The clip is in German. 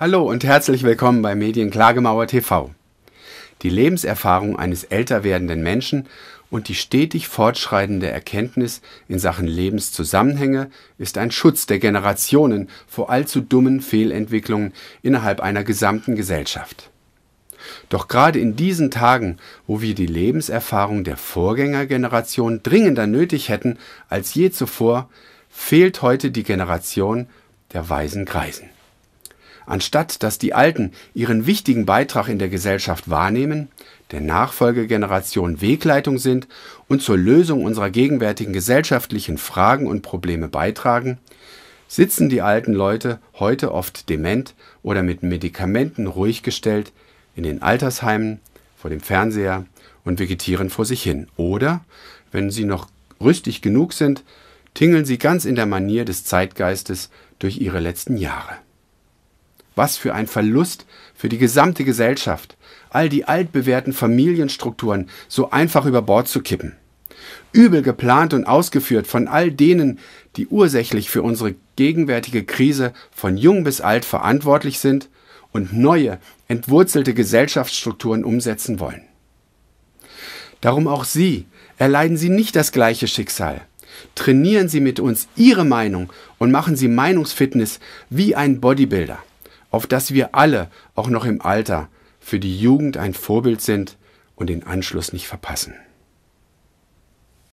Hallo und herzlich willkommen bei Medienklagemauer TV. Die Lebenserfahrung eines älter werdenden Menschen und die stetig fortschreitende Erkenntnis in Sachen Lebenszusammenhänge ist ein Schutz der Generationen vor allzu dummen Fehlentwicklungen innerhalb einer gesamten Gesellschaft. Doch gerade in diesen Tagen, wo wir die Lebenserfahrung der Vorgängergeneration dringender nötig hätten als je zuvor, fehlt heute die Generation der weisen Greisen. Anstatt dass die Alten ihren wichtigen Beitrag in der Gesellschaft wahrnehmen, der Nachfolgegeneration Wegleitung sind und zur Lösung unserer gegenwärtigen gesellschaftlichen Fragen und Probleme beitragen, sitzen die alten Leute, heute oft dement oder mit Medikamenten ruhig gestellt in den Altersheimen, vor dem Fernseher und vegetieren vor sich hin. Oder, wenn sie noch rüstig genug sind, tingeln sie ganz in der Manier des Zeitgeistes durch ihre letzten Jahre. Was für ein Verlust für die gesamte Gesellschaft, all die altbewährten Familienstrukturen so einfach über Bord zu kippen. Übel geplant und ausgeführt von all denen, die ursächlich für unsere gegenwärtige Krise von jung bis alt verantwortlich sind und neue, entwurzelte Gesellschaftsstrukturen umsetzen wollen. Darum auch Sie, erleiden Sie nicht das gleiche Schicksal. Trainieren Sie mit uns Ihre Meinung und machen Sie Meinungsfitness wie ein Bodybuilder auf dass wir alle auch noch im Alter für die Jugend ein Vorbild sind und den Anschluss nicht verpassen.